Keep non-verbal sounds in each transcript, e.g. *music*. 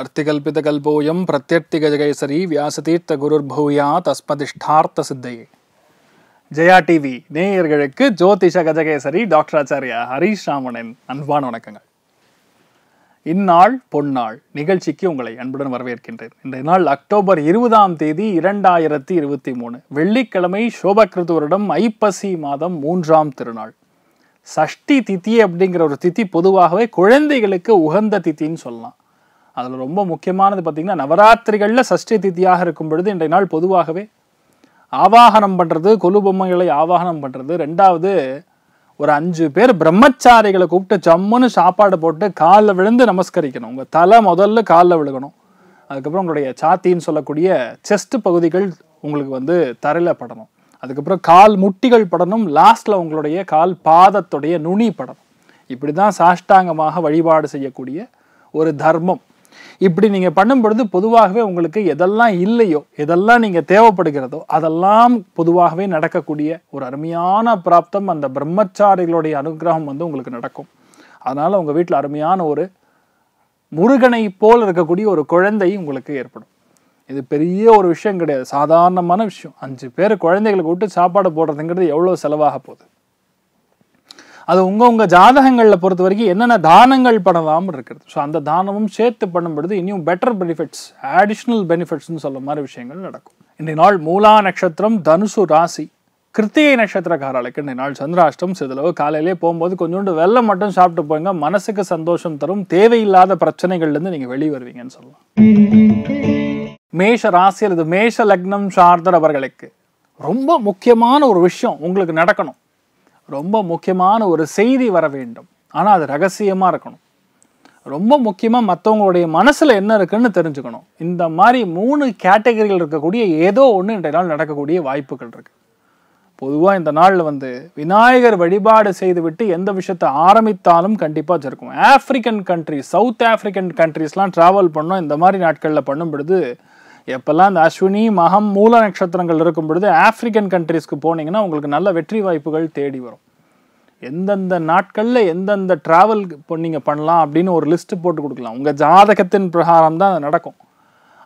அர்த்திகல்பிதகல்போயம் பிரத்யர்த்திகஜகேசரி வியாசதீர்த்த பூயா தஸ்மதிஷ்டார்த்த சித்தையே ஜெயா டிவி நேயர்களுக்கு ஜோதிஷ கஜகேசரி டாக்டர் ஆச்சாரியா ஹரீஷ் ராமனின் அன்பான வணக்கங்கள் இந்நாள் பொன்னாள் நிகழ்ச்சிக்கு உங்களை அன்புடன் வரவேற்கின்றேன் இன்றைய நாள் அக்டோபர் இருபதாம் தேதி இரண்டாயிரத்தி இருபத்தி மூணு வெள்ளிக்கிழமை சோபகிருது வருடம் ஐப்பசி மாதம் மூன்றாம் திருநாள் சஷ்டி தித்தி அப்படிங்கிற ஒரு தித்தி பொதுவாகவே குழந்தைகளுக்கு உகந்த தித்தின்னு சொல்லலாம் அதில் ரொம்ப முக்கியமானது பார்த்திங்கன்னா நவராத்திரிகளில் சஷ்டி தித்தியாக இருக்கும் பொழுது இன்றைய நாள் பொதுவாகவே ஆவாகனம் பண்ணுறது கொலு பொம்மைகளை ஆவாகனம் பண்ணுறது ரெண்டாவது ஒரு அஞ்சு பேர் பிரம்மச்சாரிகளை கூப்பிட்டு சம்முன்னு சாப்பாடு போட்டு காலில் விழுந்து நமஸ்கரிக்கணும் உங்கள் தலை முதல்ல காலில் விழுகணும் அதுக்கப்புறம் உங்களுடைய சாத்தின்னு சொல்லக்கூடிய செஸ்ட் பகுதிகள் உங்களுக்கு வந்து தரையில் படணும் அதுக்கப்புறம் கால் முட்டிகள் படணும் லாஸ்ட்டில் உங்களுடைய கால் பாதத்துடைய நுனி படணும் இப்படி தான் சாஷ்டாங்கமாக வழிபாடு செய்யக்கூடிய ஒரு தர்மம் இப்படி நீங்கள் பண்ணும் பொழுது பொதுவாகவே உங்களுக்கு எதெல்லாம் இல்லையோ எதெல்லாம் நீங்கள் தேவைப்படுகிறதோ அதெல்லாம் பொதுவாகவே நடக்கக்கூடிய ஒரு அருமையான பிராப்தம் அந்த பிரம்மச்சாரிகளுடைய அனுகிரகம் வந்து உங்களுக்கு நடக்கும் அதனால் உங்கள் வீட்டில் அருமையான ஒரு முருகனை போல் இருக்கக்கூடிய ஒரு குழந்தை உங்களுக்கு ஏற்படும் இது பெரிய ஒரு விஷயம் கிடையாது சாதாரணமான விஷயம் அஞ்சு பேர் குழந்தைகளுக்கு விட்டு சாப்பாடு போடுறதுங்கிறது எவ்வளோ செலவாக போகுது அது உங்க உங்க ஜாதகங்கள்ல பொறுத்த வரைக்கும் என்னென்ன தானங்கள் பண்ணலாம் இருக்கிறது ஸோ அந்த தானமும் சேர்த்து பண்ணும்பொழுது இன்னும் பெட்டர் பெனிஃபிட்ஸ் ஆடிஷ்னல் பெனிஃபிட்ஸ்னு சொல்ல மாதிரி விஷயங்கள் நடக்கும் இன்றைய நாள் மூலா நட்சத்திரம் தனுசு ராசி கிருத்திகை நட்சத்திரக்காரர்களுக்கு இன்றைய நாள் சந்திராஷ்டம் சிதளவு காலையிலே போகும்போது கொஞ்சோண்டு வெள்ளம் மட்டும் சாப்பிட்டு போங்க மனசுக்கு சந்தோஷம் தரும் தேவையில்லாத பிரச்சனைகள்லேருந்து நீங்கள் வெளியே வருவீங்கன்னு சொல்லலாம் மேஷ ராசி அல்லது மேஷ லக்னம் சார்ந்தவர்களுக்கு ரொம்ப முக்கியமான ஒரு விஷயம் உங்களுக்கு நடக்கணும் ரொம்ப முக்கியமான ஒரு செய்தி வர வேண்டும் ஆனால் அது ரகசியமாக இருக்கணும் ரொம்ப முக்கியமாக மற்றவங்களுடைய மனசில் என்ன இருக்குன்னு தெரிஞ்சுக்கணும் இந்த மாதிரி மூணு கேட்டகரிகள் இருக்கக்கூடிய ஏதோ ஒன்று இன்றைய நாள் நடக்கக்கூடிய வாய்ப்புகள் இருக்குது பொதுவாக இந்த நாளில் வந்து விநாயகர் வழிபாடு செய்துவிட்டு எந்த விஷயத்தை ஆரம்பித்தாலும் கண்டிப்பாக வச்சுருக்கோம் ஆஃப்ரிக்கன் கண்ட்ரி சவுத் ஆஃப்ரிக்கன் கண்ட்ரிஸ்லாம் ட்ராவல் பண்ணோம் இந்த மாதிரி நாட்களில் பண்ணும் பொழுது எப்போல்லாம் இந்த அஸ்வினி மகம் மூல நட்சத்திரங்கள் இருக்கும் பொழுது ஆஃப்ரிக்கன் கண்ட்ரீஸ்க்கு போனீங்கன்னா உங்களுக்கு நல்ல வெற்றி வாய்ப்புகள் தேடி வரும் எந்தெந்த நாட்களில் எந்தெந்த ட்ராவல் நீங்கள் பண்ணலாம் அப்படின்னு ஒரு லிஸ்ட்டு போட்டு கொடுக்கலாம் உங்கள் ஜாதகத்தின் பிரகாரம் தான் அது நடக்கும்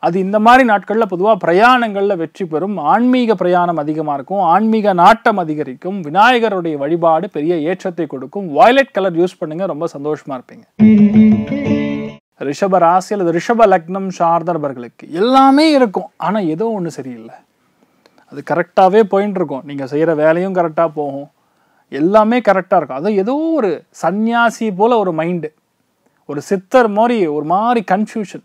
அது இந்த மாதிரி நாட்களில் பொதுவாக பிரயாணங்களில் வெற்றி பெறும் ஆன்மீக பிரயாணம் அதிகமாக இருக்கும் ஆன்மீக நாட்டம் அதிகரிக்கும் விநாயகருடைய வழிபாடு பெரிய ஏற்றத்தை கொடுக்கும் வாய்லெட் கலர் யூஸ் பண்ணுங்கள் ரொம்ப சந்தோஷமாக இருப்பீங்க ரிஷப ராசி அல்லது ரிஷப லக்னம் சார்ந்தவர்களுக்கு எல்லாமே இருக்கும் ஆனால் ஏதோ ஒன்று சரியில்லை அது கரெக்டாகவே போயின்னு இருக்கும் நீங்கள் செய்கிற வேலையும் கரெக்டாக போகும் எல்லாமே கரெக்டாக இருக்கும் அதுவும் ஏதோ ஒரு சன்னியாசி போல் ஒரு மைண்டு ஒரு சித்தர் மாதிரி ஒரு மாதிரி கன்ஃபியூஷன்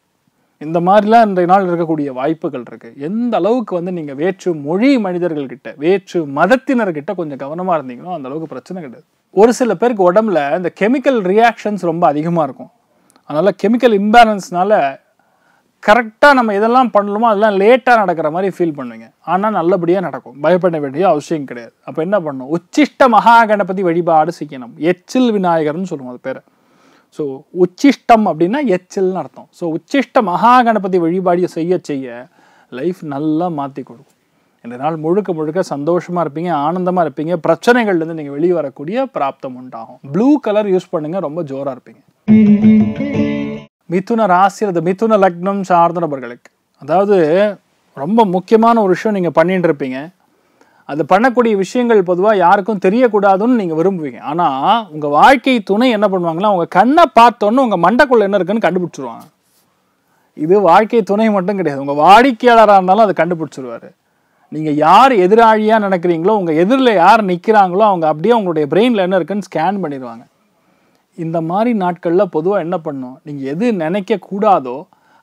இந்த மாதிரிலாம் இன்றைய நாள் இருக்கக்கூடிய வாய்ப்புகள் இருக்குது எந்த அளவுக்கு வந்து நீங்கள் வேற்று மொழி மனிதர்கள்கிட்ட வேற்று மதத்தினர்கிட்ட கொஞ்சம் கவனமாக இருந்தீங்கன்னா அந்த அளவுக்கு பிரச்சனை கிடையாது ஒரு சில பேருக்கு உடம்புல இந்த கெமிக்கல் ரியாக்ஷன்ஸ் ரொம்ப அதிகமாக இருக்கும் அதனால் கெமிக்கல் இம்பேலன்ஸ்னால கரெக்டாக நம்ம இதெல்லாம் பண்ணணுமோ அதெல்லாம் லேட்டாக நடக்கிற மாதிரி ஃபீல் பண்ணுவீங்க ஆனால் நல்லபடியாக நடக்கும் பயப்பட வேண்டிய அவசியம் கிடையாது அப்போ என்ன பண்ணணும் உச்சிஷ்ட மகா கணபதி வழிபாடு செய்யணும் எச்சில் விநாயகர்னு சொல்லுவோம் அது பேர் ஸோ உச்சிஷ்டம் அப்படின்னா எச்சில்னு அர்த்தம் ஸோ உச்சிஷ்ட மகா கணபதி வழிபாடியை செய்ய செய்ய லைஃப் நல்லா மாற்றி கொடுக்கும் இந்த நாள் முழுக்க முழுக்க சந்தோஷமாக இருப்பீங்க ஆனந்தமாக இருப்பீங்க பிரச்சனைகள்லேருந்து நீங்கள் வெளியே வரக்கூடிய பிராப்தம் உண்டாகும் ப்ளூ கலர் யூஸ் பண்ணுங்கள் ரொம்ப ஜோராக இருப்பீங்க மிதுன ராசி அல்லது மிதுன லக்னம் சார்ந்த நபர்களுக்கு அதாவது ரொம்ப முக்கியமான ஒரு விஷயம் நீங்கள் பண்ணிட்டு இருப்பீங்க அது பண்ணக்கூடிய விஷயங்கள் பொதுவாக யாருக்கும் தெரியக்கூடாதுன்னு நீங்கள் விரும்புவீங்க ஆனால் உங்கள் வாழ்க்கை துணை என்ன பண்ணுவாங்கன்னா உங்கள் கண்ணை பார்த்தோன்னு உங்கள் மண்டக்குள்ளே என்ன இருக்குன்னு கண்டுபிடிச்சிருவாங்க இது வாழ்க்கை துணை மட்டும் கிடையாது உங்கள் வாடிக்கையாளராக இருந்தாலும் அதை கண்டுபிடிச்சிருவார் நீங்கள் யார் எதிராளியாக நினைக்கிறீங்களோ உங்கள் எதிரில் யார் நிற்கிறாங்களோ அவங்க அப்படியே உங்களுடைய பிரெயினில் என்ன இருக்குன்னு ஸ்கேன் பண்ணிடுவாங்க இந்த மாதிரி நாட்களில் பொதுவாக என்ன பண்ணும் நீங்கள் எது நினைக்கக்கூடாதோ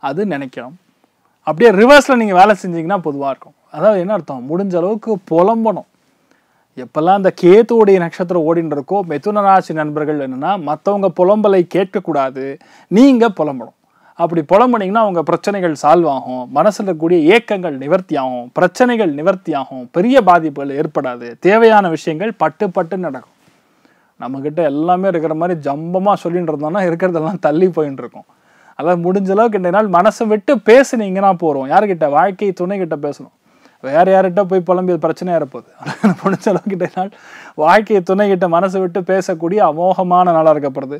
அது நினைக்கணும் அப்படியே ரிவர்ஸில் நீங்கள் வேலை செஞ்சீங்கன்னா பொதுவாக இருக்கும் அதாவது என்ன அர்த்தம் முடிஞ்ச அளவுக்கு புலம்பணும் எப்பெல்லாம் அந்த கேத்துவோடைய நட்சத்திரம் ஓடின்னு இருக்கோ மிதுன ராசி நண்பர்கள் என்னென்னா மற்றவங்க புலம்பலை கேட்கக்கூடாது நீங்கள் புலம்பணும் அப்படி புலம்புனீங்கன்னா அவங்க பிரச்சனைகள் சால்வ் ஆகும் மனசில் இருக்கக்கூடிய ஏக்கங்கள் நிவர்த்தி ஆகும் பிரச்சனைகள் நிவர்த்தி ஆகும் பெரிய பாதிப்புகள் ஏற்படாது தேவையான விஷயங்கள் பட்டு பட்டு நடக்கும் நம்மக்கிட்ட எல்லாமே இருக்கிற மாதிரி ஜம்பமாக சொல்லிட்டு இருந்தோம்னா இருக்கிறதெல்லாம் தள்ளி போயின்னு இருக்கும் அதாவது முடிஞ்ச அளவுக்கு இந்த நாள் மனசை விட்டு பேசுனீங்கன்னா போகிறோம் யார்கிட்ட வாழ்க்கை துணைக்கிட்ட பேசணும் வேறு யார்கிட்ட போய் புலம்பியது பிரச்சனையாக இருப்போது ஆனால் *laughs* முடிஞ்ச அளவுக்கு நாள் வாழ்க்கை துணைக்கிட்ட மனசை விட்டு பேசக்கூடிய அமோகமான நாளாக இருக்கப்படுது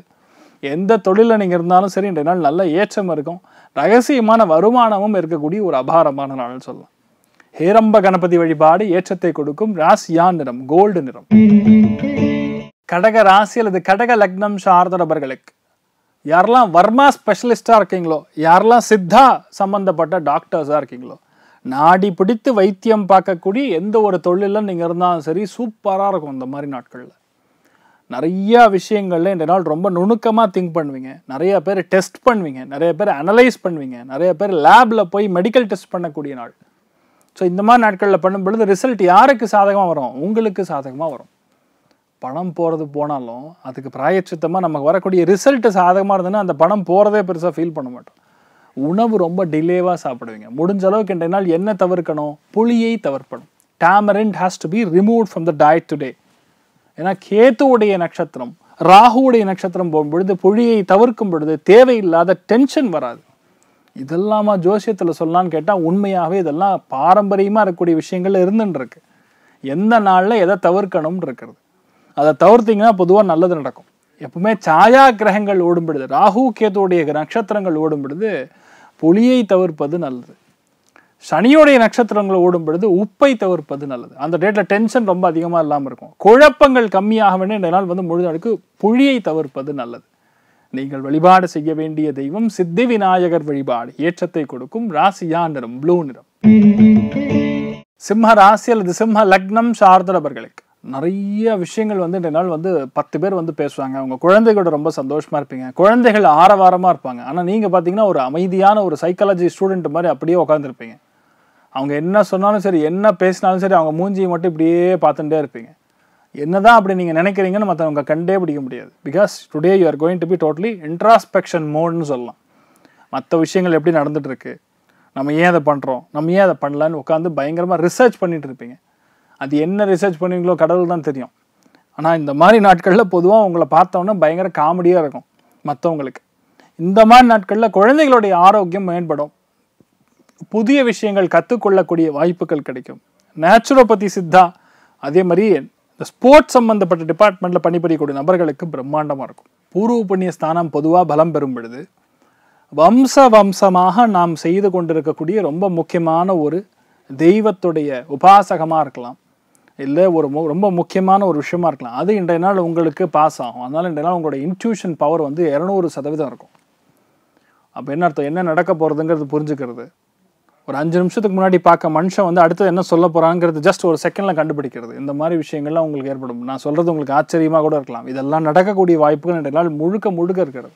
எந்த தொழிலில் நீங்கள் இருந்தாலும் சரி இன்றைய நாள் நல்ல ஏற்றம் இருக்கும் ரகசியமான வருமானமும் இருக்கக்கூடிய ஒரு அபாரமான நாள்னு சொல்லலாம் ஹேரம்ப கணபதி வழிபாடு ஏற்றத்தை கொடுக்கும் ராசியா நிறம் கோல்டு நிறம் கடக ராசி அல்லது கடக லக்னம் சார்ந்த நபர்களுக்கு யாரெல்லாம் வர்மா ஸ்பெஷலிஸ்டாக இருக்கீங்களோ யாரெல்லாம் சித்தா சம்மந்தப்பட்ட டாக்டர்ஸாக இருக்கீங்களோ நாடி பிடித்து வைத்தியம் பார்க்கக்கூடிய எந்த ஒரு தொழிலும் நீங்கள் இருந்தாலும் சரி சூப்பராக இருக்கும் இந்த மாதிரி நாட்களில் நிறையா விஷயங்களில் இந்த நாள் ரொம்ப நுணுக்கமாக திங்க் பண்ணுவீங்க நிறைய பேர் டெஸ்ட் பண்ணுவீங்க நிறைய பேர் அனலைஸ் பண்ணுவீங்க நிறைய பேர் லேபில் போய் மெடிக்கல் டெஸ்ட் பண்ணக்கூடிய நாள் ஸோ இந்த மாதிரி நாட்களில் பண்ணும் பொழுது ரிசல்ட் யாருக்கு சாதகமாக வரும் உங்களுக்கு சாதகமாக வரும் பணம் போகிறது போனாலும் அதுக்கு பிராயச்சித்தமாக நமக்கு வரக்கூடிய ரிசல்ட்டு சாதகமாக இருந்ததுன்னா அந்த பணம் போகிறதே பெருசாக ஃபீல் பண்ண மாட்டோம் உணவு ரொம்ப டிலேவாக சாப்பிடுவீங்க முடிஞ்ச அளவுக்கு இன்றைய நாள் என்ன தவிர்க்கணும் புளியை தவிர்க்கணும் tamarind has to be remove from the diet today ஏன்னா கேத்துவுடைய நட்சத்திரம் ராகுவுடைய நட்சத்திரம் போகும் பொழுது புளியை தவிர்க்கும் பொழுது தேவையில்லாத டென்ஷன் வராது இதெல்லாமா ஜோசியத்தில் சொல்லலான்னு கேட்டால் உண்மையாகவே இதெல்லாம் பாரம்பரியமாக இருக்கக்கூடிய விஷயங்கள் இருந்துன்னு இருக்கு எந்த நாளில் எதை தவிர்க்கணும்னு இருக்கிறது அதை தவிர்த்திங்கன்னா பொதுவாக நல்லது நடக்கும் எப்பவுமே சாயா கிரகங்கள் ஓடும்படுது ராகு கேதுடைய நட்சத்திரங்கள் ஓடும்படுது புளியை தவிர்ப்பது நல்லது சனியோடைய நட்சத்திரங்களை ஓடும்பொழுது உப்பை தவிர்ப்பது நல்லது அந்த டேட்டில் டென்ஷன் ரொம்ப அதிகமாக இல்லாமல் இருக்கும் குழப்பங்கள் கம்மியாக வேண்டும் இந்த நாள் வந்து முழுநாளுக்கு புழியை தவிர்ப்பது நல்லது நீங்கள் வழிபாடு செய்ய வேண்டிய தெய்வம் சித்தி விநாயகர் வழிபாடு ஏற்றத்தை கொடுக்கும் ராசியா நிறம் ப்ளூ நிறம் சிம்ம ராசி அல்லது சிம்ம லக்னம் சார்ந்தவர்களுக்கு நிறைய விஷயங்கள் வந்து இன்றைய நாள் வந்து பத்து பேர் வந்து பேசுவாங்க அவங்க குழந்தைகளோட ரொம்ப சந்தோஷமாக இருப்பீங்க குழந்தைகள் ஆரவாரமாக இருப்பாங்க ஆனால் நீங்கள் பார்த்தீங்கன்னா ஒரு அமைதியான ஒரு சைக்காலஜி ஸ்டூடெண்ட் மாதிரி அப்படியே உட்காந்துருப்பீங்க அவங்க என்ன சொன்னாலும் சரி என்ன பேசினாலும் சரி அவங்க மூஞ்சியை மட்டும் இப்படியே பார்த்துட்டே இருப்பீங்க என்ன தான் அப்படி நீங்கள் நினைக்கிறீங்கன்னு மற்றவங்க கண்டே பிடிக்க முடியாது because today you are going to be totally introspection மோட்னு சொல்லலாம் மற்ற விஷயங்கள் எப்படி நடந்துகிட்ருக்கு நம்ம ஏன் அதை பண்ணுறோம் நம்ம ஏன் அதை பண்ணலான்னு உட்காந்து பயங்கரமாக ரிசர்ச் பண்ணிகிட்டு இருப்பீங்க அது என்ன ரிசர்ச் பண்ணுவீங்களோ கடவுள் தான் தெரியும் ஆனால் இந்த மாதிரி நாட்களில் பொதுவாக உங்களை பார்த்தோன்னா பயங்கர காமெடியாக இருக்கும் மற்றவங்களுக்கு இந்த மாதிரி நாட்களில் குழந்தைகளுடைய ஆரோக்கியம் மேம்படும் புதிய விஷயங்கள் கற்றுக்கொள்ளக்கூடிய வாய்ப்புகள் கிடைக்கும் நேச்சுரோபதி சித்தா அதே மாதிரி இந்த ஸ்போர்ட்ஸ் சம்மந்தப்பட்ட டிபார்ட்மெண்ட்டில் பணிபுரியக்கூடிய நபர்களுக்கு பிரம்மாண்டமாக இருக்கும் பூர்வ புண்ணிய ஸ்தானம் பொதுவாக பலம் பெறும் பொழுது வம்ச வம்சமாக நாம் செய்து கொண்டிருக்கக்கூடிய ரொம்ப முக்கியமான ஒரு தெய்வத்துடைய உபாசகமாக இருக்கலாம் இல்லை ஒரு ரொம்ப முக்கியமான ஒரு விஷயமா இருக்கலாம் அது இன்றைய நாள் உங்களுக்கு பாஸ் ஆகும் அதனால் இன்றைய நாள் உங்களோட இன்ட்யூஷன் பவர் வந்து இரநூறு சதவீதம் இருக்கும் அப்போ என்ன அர்த்தம் என்ன நடக்க போகிறதுங்கிறது புரிஞ்சுக்கிறது ஒரு அஞ்சு நிமிஷத்துக்கு முன்னாடி பார்க்க மனுஷன் வந்து அடுத்தது என்ன சொல்ல போகிறாங்கிறது ஜஸ்ட் ஒரு செகண்டில் கண்டுபிடிக்கிறது இந்த மாதிரி விஷயங்கள்லாம் உங்களுக்கு ஏற்படும் நான் சொல்கிறது உங்களுக்கு ஆச்சரியமாக கூட இருக்கலாம் இதெல்லாம் நடக்கக்கூடிய வாய்ப்புகள் இன்றைய நாள் முழுக்க முழுக்க இருக்கிறது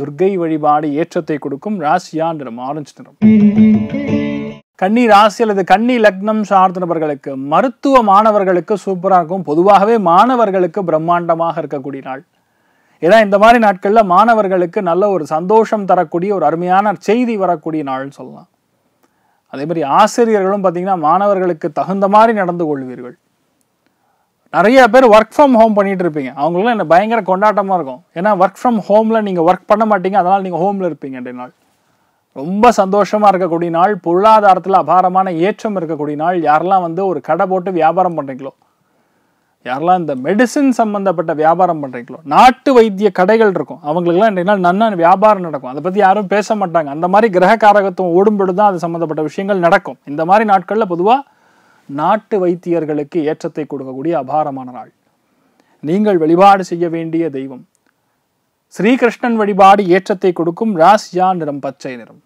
துர்கை வழிபாடு ஏற்றத்தை கொடுக்கும் ராசியா நிறம் ஆரஞ்சு நிறம் கன்னி ராசி அல்லது கன்னி லக்னம் நபர்களுக்கு மருத்துவ மாணவர்களுக்கு சூப்பராக இருக்கும் பொதுவாகவே மாணவர்களுக்கு பிரம்மாண்டமாக இருக்கக்கூடிய நாள் ஏன்னா இந்த மாதிரி நாட்களில் மாணவர்களுக்கு நல்ல ஒரு சந்தோஷம் தரக்கூடிய ஒரு அருமையான செய்தி வரக்கூடிய நாள்னு சொல்லலாம் அதே மாதிரி ஆசிரியர்களும் பார்த்தீங்கன்னா மாணவர்களுக்கு தகுந்த மாதிரி நடந்து கொள்வீர்கள் நிறைய பேர் ஒர்க் ஃப்ரம் ஹோம் பண்ணிட்டு இருப்பீங்க அவங்களும் என்ன பயங்கர கொண்டாட்டமாக இருக்கும் ஏன்னா ஒர்க் ஃப்ரம் ஹோமில் நீங்கள் ஒர்க் பண்ண மாட்டீங்க அதனால் நீங்கள் ஹோமில் இருப்பீங்க ரெண்டு நாள் ரொம்ப சந்தோஷமாக இருக்கக்கூடிய நாள் பொருளாதாரத்தில் அபாரமான ஏற்றம் இருக்கக்கூடிய நாள் யாரெல்லாம் வந்து ஒரு கடை போட்டு வியாபாரம் பண்ணுறீங்களோ யாரெல்லாம் இந்த மெடிசின் சம்மந்தப்பட்ட வியாபாரம் பண்ணுறீங்களோ நாட்டு வைத்திய கடைகள் இருக்கும் அவங்களுக்குலாம் என்ன நாள் நன்னா வியாபாரம் நடக்கும் அதை பற்றி யாரும் பேச மாட்டாங்க அந்த மாதிரி கிரக காரகத்துவம் ஓடும்பொழுது தான் அது சம்மந்தப்பட்ட விஷயங்கள் நடக்கும் இந்த மாதிரி நாட்களில் பொதுவாக நாட்டு வைத்தியர்களுக்கு ஏற்றத்தை கொடுக்கக்கூடிய அபாரமான நாள் நீங்கள் வழிபாடு செய்ய வேண்டிய தெய்வம் ஸ்ரீகிருஷ்ணன் வழிபாடு ஏற்றத்தை கொடுக்கும் ராசியா நிறம் பச்சை நிறம்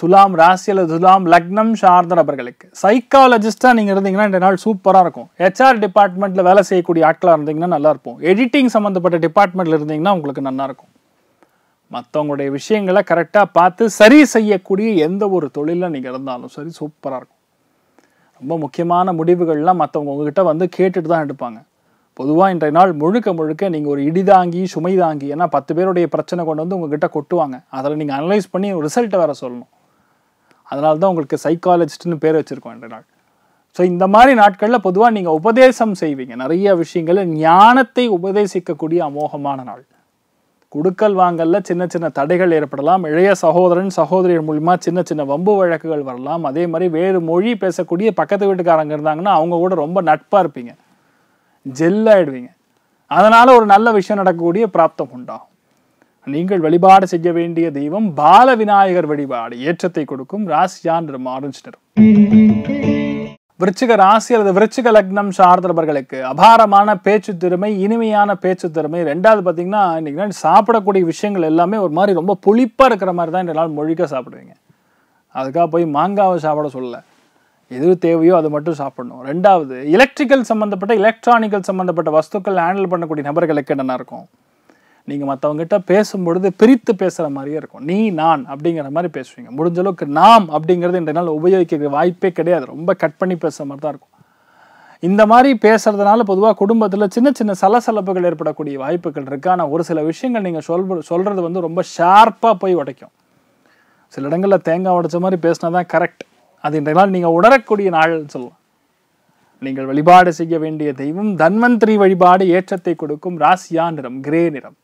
துலாம் ராசி அல்லது துலாம் லக்னம் சார்ந்த நபர்களுக்கு சைக்காலஜிஸ்டாக நீங்கள் இருந்தீங்கன்னா இந்த நாள் சூப்பராக இருக்கும் ஹெச்ஆர் டிபார்ட்மெண்ட்டில் வேலை செய்யக்கூடிய ஆட்களாக இருந்தீங்கன்னா நல்லா இருக்கும் எடிட்டிங் சம்மந்தப்பட்ட டிபார்ட்மெண்ட்ல இருந்தீங்கன்னா உங்களுக்கு நல்லா இருக்கும் மற்றவங்களுடைய விஷயங்களை கரெக்டாக பார்த்து சரி செய்யக்கூடிய எந்த ஒரு தொழிலில் நீங்கள் இருந்தாலும் சரி சூப்பராக இருக்கும் ரொம்ப முக்கியமான முடிவுகள்லாம் மற்றவங்க உங்ககிட்ட வந்து கேட்டுட்டு தான் எடுப்பாங்க பொதுவாக இன்றைய நாள் முழுக்க முழுக்க நீங்கள் ஒரு இடிதாங்கி சுமை தாங்கி ஏன்னா பத்து பேருடைய பிரச்சனை கொண்டு வந்து உங்ககிட்ட கொட்டுவாங்க அதில் நீங்கள் அனலைஸ் பண்ணி ரிசல்ட்டை வேறு சொல்லணும் அதனால தான் உங்களுக்கு சைக்காலஜிஸ்ட்னு பேர் வச்சுருக்கோம் இன்றைய நாள் ஸோ இந்த மாதிரி நாட்களில் பொதுவாக நீங்கள் உபதேசம் செய்வீங்க நிறைய விஷயங்களில் ஞானத்தை உபதேசிக்கக்கூடிய அமோகமான நாள் குடுக்கல் வாங்கல்ல சின்ன சின்ன தடைகள் ஏற்படலாம் இளைய சகோதரன் சகோதரியர் மூலிமா சின்ன சின்ன வம்பு வழக்குகள் வரலாம் அதே மாதிரி வேறு மொழி பேசக்கூடிய பக்கத்து வீட்டுக்காரங்க இருந்தாங்கன்னா அவங்க கூட ரொம்ப நட்பாக இருப்பீங்க ஜெல்லாயிடுவீங்க அதனால் ஒரு நல்ல விஷயம் நடக்கக்கூடிய பிராப்தம் உண்டாகும் நீங்கள் வழிபாடு செய்ய வேண்டிய தெய்வம் பால விநாயகர் வழிபாடு ஏற்றத்தை கொடுக்கும் ராசியான் ஆரஞ்சினர் விருச்சிக ராசி அல்லது விருச்சிக லக்னம் சார்ந்தவர்களுக்கு அபாரமான பேச்சு திறமை இனிமையான பேச்சு திறமை ரெண்டாவது பார்த்தீங்கன்னா இன்னைக்கு சாப்பிடக்கூடிய விஷயங்கள் எல்லாமே ஒரு மாதிரி ரொம்ப புளிப்பாக இருக்கிற மாதிரி தான் இந்த நாள் மொழிக்க சாப்பிடுவீங்க அதுக்காக போய் மாங்காவை சாப்பிட சொல்லலை எது தேவையோ அது மட்டும் சாப்பிடணும் ரெண்டாவது எலக்ட்ரிக்கல் சம்மந்தப்பட்ட எலக்ட்ரானிக்கல் சம்மந்தப்பட்ட வஸ்துக்கள் ஹேண்டில் பண்ணக்கூடிய நபர்களுக்கு என்னென்ன இருக்கும் நீங்கள் மற்றவங்ககிட்ட பேசும்பொழுது பிரித்து பேசுகிற மாதிரியே இருக்கும் நீ நான் அப்படிங்கிற மாதிரி பேசுவீங்க முடிஞ்ச அளவுக்கு நாம் அப்படிங்கிறது இன்றைய நாள் உபயோகிக்கிற வாய்ப்பே கிடையாது ரொம்ப கட் பண்ணி பேசுகிற மாதிரி தான் இருக்கும் இந்த மாதிரி பேசுகிறதுனால பொதுவாக குடும்பத்தில் சின்ன சின்ன சலசலப்புகள் ஏற்படக்கூடிய வாய்ப்புகள் இருக்குது ஆனால் ஒரு சில விஷயங்கள் நீங்கள் சொல் சொல்கிறது வந்து ரொம்ப ஷார்ப்பாக போய் உடைக்கும் சில இடங்களில் தேங்காய் உடைச்ச மாதிரி பேசினா தான் கரெக்ட் அது இன்றைய நாள் நீங்கள் உணரக்கூடிய நாள் சொல்லலாம் நீங்கள் வழிபாடு செய்ய வேண்டிய தெய்வம் தன்வந்திரி வழிபாடு ஏற்றத்தை கொடுக்கும் ராசியா நிறம் கிரே நிறம்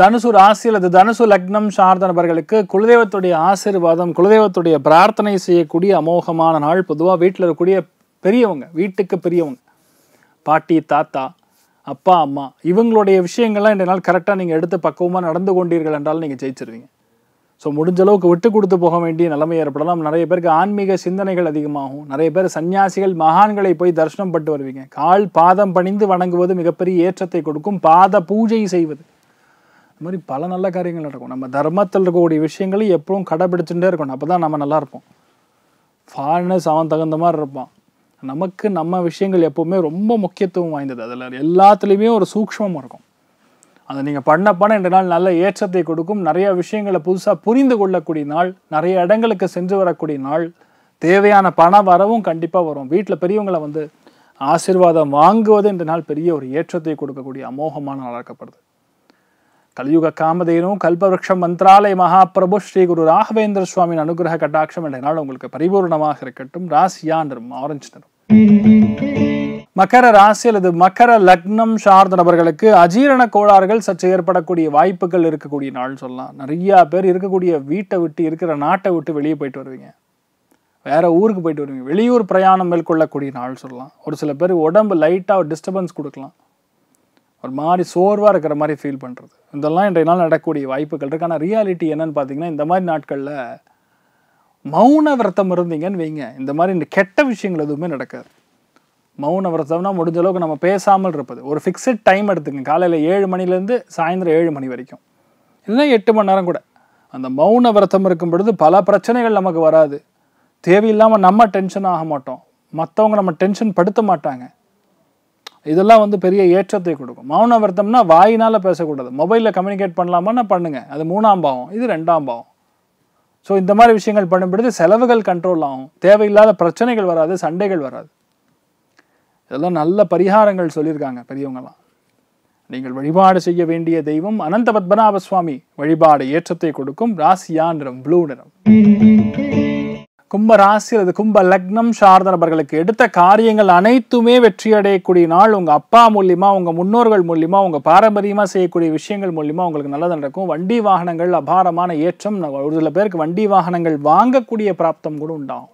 தனுசு ராசி அல்லது தனுசு லக்னம் சார்ந்த நபர்களுக்கு குலதெய்வத்துடைய ஆசீர்வாதம் குலதெய்வத்துடைய பிரார்த்தனை செய்யக்கூடிய அமோகமான நாள் பொதுவாக வீட்டில் இருக்கக்கூடிய பெரியவங்க வீட்டுக்கு பெரியவங்க பாட்டி தாத்தா அப்பா அம்மா இவங்களுடைய விஷயங்கள்லாம் இன்றைய நாள் கரெக்டாக நீங்கள் எடுத்து பக்குவமாக நடந்து கொண்டீர்கள் என்றால் நீங்கள் ஜெயிச்சிருவீங்க ஸோ முடிஞ்ச அளவுக்கு விட்டு கொடுத்து போக வேண்டிய நிலைமை ஏற்படலாம் நிறைய பேருக்கு ஆன்மீக சிந்தனைகள் அதிகமாகும் நிறைய பேர் சன்னியாசிகள் மகான்களை போய் தரிசனம் பட்டு வருவீங்க கால் பாதம் பணிந்து வணங்குவது மிகப்பெரிய ஏற்றத்தை கொடுக்கும் பாத பூஜை செய்வது இது மாதிரி பல நல்ல காரியங்கள் நடக்கும் நம்ம தர்மத்தில் இருக்கக்கூடிய விஷயங்களை எப்பவும் கடைபிடிச்சுட்டே இருக்கணும் அப்போ தான் நம்ம நல்லா இருப்போம் ஃபாரினர்ஸ் அவன் தகுந்த மாதிரி இருப்பான் நமக்கு நம்ம விஷயங்கள் எப்போவுமே ரொம்ப முக்கியத்துவம் வாய்ந்தது அதில் எல்லாத்துலேயுமே ஒரு சூக்மம் இருக்கும் அந்த நீங்கள் பண்ண பண்ண இன்று நாள் நல்ல ஏற்றத்தை கொடுக்கும் நிறைய விஷயங்களை புதுசாக புரிந்து கொள்ளக்கூடிய நாள் நிறைய இடங்களுக்கு சென்று வரக்கூடிய நாள் தேவையான பண வரவும் கண்டிப்பாக வரும் வீட்டில் பெரியவங்களை வந்து ஆசிர்வாதம் வாங்குவது இந்த நாள் பெரிய ஒரு ஏற்றத்தை கொடுக்கக்கூடிய அமோகமான நாளாக்கப்படுது கலியுக காமதேனும் கல்பவருஷம் மந்திராலய மகாபிரபு ஸ்ரீ குரு ராகவேந்திர சுவாமியின் அனுகிரக கட்டாட்சம் என்ற நாள் உங்களுக்கு பரிபூர்ணமாக இருக்கட்டும் ராசியா நிறம் ஆரஞ்சு நிறம் மகர ராசி அல்லது மகர லக்னம் சார்ந்த நபர்களுக்கு அஜீரண கோளாறுகள் சற்று ஏற்படக்கூடிய வாய்ப்புகள் இருக்கக்கூடிய நாள் சொல்லலாம் நிறையா பேர் இருக்கக்கூடிய வீட்டை விட்டு இருக்கிற நாட்டை விட்டு வெளியே போயிட்டு வருவீங்க வேறு ஊருக்கு போயிட்டு வருவீங்க வெளியூர் பிரயாணம் மேற்கொள்ளக்கூடிய நாள் சொல்லலாம் ஒரு சில பேர் உடம்பு லைட்டாக ஒரு டிஸ்டர்பன்ஸ் கொடுக்கலாம் ஒரு மாதிரி சோர்வாக இருக்கிற மாதிரி ஃபீல் பண்ணுறது இதெல்லாம் இன்றைய நாள் நடக்கக்கூடிய வாய்ப்புகள் இருக்குது ஆனால் ரியாலிட்டி என்னன்னு பார்த்தீங்கன்னா இந்த மாதிரி நாட்களில் மௌன விரதம் இருந்தீங்கன்னு வைங்க இந்த மாதிரி இந்த கெட்ட விஷயங்கள் எதுவுமே நடக்காது மௌன விரதம்னா முடிஞ்ச அளவுக்கு நம்ம பேசாமல் இருப்பது ஒரு ஃபிக்ஸட் டைம் எடுத்துக்கங்க காலையில் ஏழு மணிலேருந்து சாயந்தரம் ஏழு மணி வரைக்கும் இல்லை எட்டு மணி நேரம் கூட அந்த மௌன விரதம் இருக்கும் பொழுது பல பிரச்சனைகள் நமக்கு வராது தேவையில்லாமல் நம்ம டென்ஷன் ஆக மாட்டோம் மற்றவங்க நம்ம டென்ஷன் படுத்த மாட்டாங்க இதெல்லாம் வந்து பெரிய ஏற்றத்தை கொடுக்கும் மௌன விரதம்னா வாயினால் பேசக்கூடாது மொபைலில் கம்யூனிகேட் பண்ணலாமான்னா பண்ணுங்கள் அது மூணாம் பாவம் இது ரெண்டாம் பாவம் ஸோ இந்த மாதிரி விஷயங்கள் பண்ணும்பொழுது செலவுகள் கண்ட்ரோல் ஆகும் தேவையில்லாத பிரச்சனைகள் வராது சண்டைகள் வராது இதெல்லாம் நல்ல பரிகாரங்கள் சொல்லியிருக்காங்க பெரியவங்களாம் நீங்கள் வழிபாடு செய்ய வேண்டிய தெய்வம் அனந்த பத்மநாப சுவாமி வழிபாடு ஏற்றத்தை கொடுக்கும் ராசியா நிறம் ப்ளூ நிறம் கும்ப ராசி அல்லது கும்ப லக்னம் சார்ந்த நபர்களுக்கு எடுத்த காரியங்கள் அனைத்துமே வெற்றி அடையக்கூடிய நாள் உங்க அப்பா மூலியமா உங்க முன்னோர்கள் மூலியமா உங்க பாரம்பரியமா செய்யக்கூடிய விஷயங்கள் மூலியமா உங்களுக்கு நல்லது நடக்கும் வண்டி வாகனங்கள் அபாரமான ஏற்றம் ஒரு சில பேருக்கு வண்டி வாகனங்கள் வாங்கக்கூடிய பிராப்தம் கூட உண்டாகும்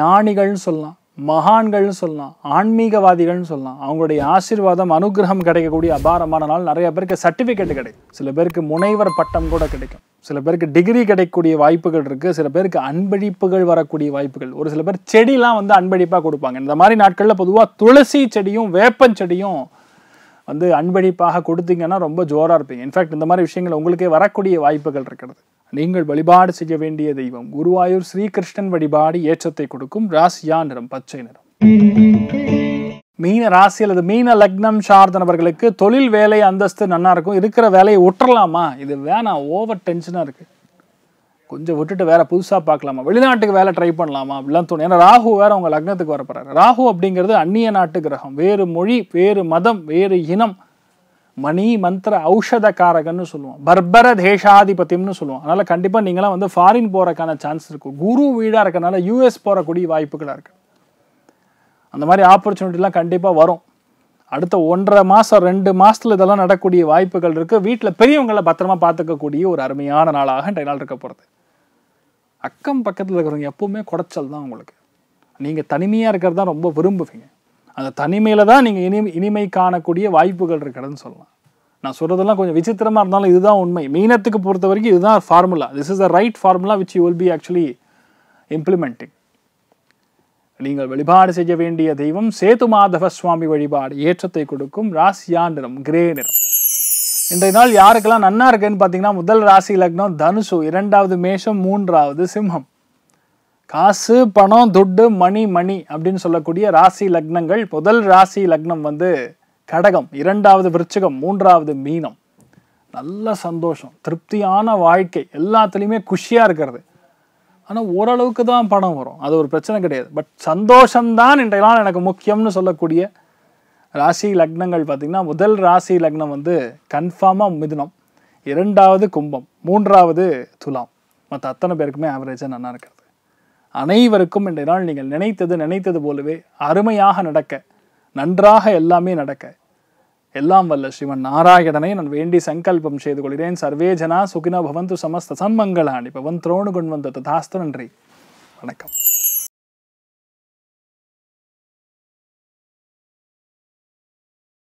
ஞானிகள்னு சொல்லலாம் மகான்கள்னு சொல்லலாம் ஆன்மீகவாதிகள்னு சொல்லலாம் அவங்களுடைய ஆசீர்வாதம் அனுகிரகம் கிடைக்கக்கூடிய அபாரமான நாள் நிறைய பேருக்கு சர்டிஃபிகேட் கிடைக்கும் சில பேருக்கு முனைவர் பட்டம் கூட கிடைக்கும் சில பேருக்கு டிகிரி கிடைக்கக்கூடிய வாய்ப்புகள் இருக்குது சில பேருக்கு அன்பழிப்புகள் வரக்கூடிய வாய்ப்புகள் ஒரு சில பேர் செடிலாம் வந்து அன்பழிப்பாக கொடுப்பாங்க இந்த மாதிரி நாட்களில் பொதுவாக துளசி செடியும் வேப்பஞ்செடியும் வந்து அன்பழிப்பாக கொடுத்தீங்கன்னா ரொம்ப ஜோராக இருப்பீங்க இன்ஃபேக்ட் இந்த மாதிரி விஷயங்கள் உங்களுக்கே வரக்கூடிய வாய்ப்புகள் இருக்கிறது நீங்கள் வழிபாடு செய்ய வேண்டிய தெய்வம் குருவாயூர் ஸ்ரீகிருஷ்ணன் வழிபாடு ஏற்றத்தை கொடுக்கும் ராசியா நிறம் பச்சை நிறம் மீன ராசி அல்லது மீன லக்னம் சார்ந்தனவர்களுக்கு தொழில் வேலை அந்தஸ்து நல்லா இருக்கும் இருக்கிற வேலையை ஒட்டுறலாமா இது வேணாம் ஓவர் டென்ஷனாக இருக்கு கொஞ்சம் விட்டுட்டு வேற புதுசாக பார்க்கலாமா வெளிநாட்டுக்கு வேலை ட்ரை பண்ணலாமா அப்படிலாம் தோணும் ஏன்னா ராகு வேற உங்க லக்னத்துக்கு வரப்போறாரு ராகு அப்படிங்கிறது அந்நிய நாட்டு கிரகம் வேறு மொழி வேறு மதம் வேறு இனம் மணி மந்திர ஔஷதக்காரகன்னு சொல்லுவோம் பர்பர தேசாதிபத்தியம்னு சொல்லுவோம் அதனால் கண்டிப்பாக நீங்களாம் வந்து ஃபாரின் போகிறக்கான சான்ஸ் இருக்கும் குரு வீடாக இருக்கனால யூஎஸ் போகக்கூடிய வாய்ப்புகளாக இருக்குது அந்த மாதிரி ஆப்பர்ச்சுனிட்டிலாம் கண்டிப்பாக வரும் அடுத்த ஒன்றரை மாதம் ரெண்டு மாதத்தில் இதெல்லாம் நடக்கூடிய வாய்ப்புகள் இருக்குது வீட்டில் பெரியவங்களை பத்திரமா பார்த்துக்கக்கூடிய ஒரு அருமையான நாளாக இன்றைய நாள் இருக்க போகிறது அக்கம் பக்கத்தில் இருக்கிறவங்க எப்போவுமே குடைச்சல் தான் உங்களுக்கு நீங்கள் தனிமையாக இருக்கிறது தான் ரொம்ப விரும்புவீங்க அந்த தனிமையில் தான் நீங்கள் இனி இனிமை காணக்கூடிய வாய்ப்புகள் இருக்கிறதுன்னு சொல்லலாம் நான் சொல்கிறதெல்லாம் கொஞ்சம் விசித்திரமாக இருந்தாலும் இதுதான் உண்மை மீனத்துக்கு பொறுத்த வரைக்கும் இதுதான் formula this is the right formula which you will be actually implementing நீங்கள் வழிபாடு செய்ய வேண்டிய தெய்வம் சேது மாதவ சுவாமி வழிபாடு ஏற்றத்தை கொடுக்கும் ராசியா நிறம் கிரே நிறம் இன்றைய நாள் யாருக்கெல்லாம் நன்னா இருக்குன்னு பார்த்தீங்கன்னா முதல் ராசி லக்னம் தனுசு இரண்டாவது மேஷம் மூன்றாவது சிம்மம் காசு பணம் துட்டு மணி மணி அப்படின்னு சொல்லக்கூடிய ராசி லக்னங்கள் முதல் ராசி லக்னம் வந்து கடகம் இரண்டாவது விருச்சகம் மூன்றாவது மீனம் நல்ல சந்தோஷம் திருப்தியான வாழ்க்கை எல்லாத்துலேயுமே குஷியாக இருக்கிறது ஆனால் ஓரளவுக்கு தான் பணம் வரும் அது ஒரு பிரச்சனை கிடையாது பட் சந்தோஷம்தான் இன்றையெல்லாம் எனக்கு முக்கியம்னு சொல்லக்கூடிய ராசி லக்னங்கள் பார்த்திங்கன்னா முதல் ராசி லக்னம் வந்து கன்ஃபார்மாக மிதுனம் இரண்டாவது கும்பம் மூன்றாவது துலாம் மற்ற அத்தனை பேருக்குமே ஆவரேஜாக நல்லா இருக்கிறது அனைவருக்கும் இன்றைய நாள் நீங்கள் நினைத்தது நினைத்தது போலவே அருமையாக நடக்க நன்றாக எல்லாமே நடக்க எல்லாம் வல்ல ஸ்ரீமன் நாராயணனை நான் வேண்டி சங்கல்பம் செய்து கொள்கிறேன் சர்வே ஜனா சுகினோ பவந்து சமஸ்த சன்மங்களாணி பவன் திரோணு குண்வந்த ததாஸ்து நன்றி வணக்கம்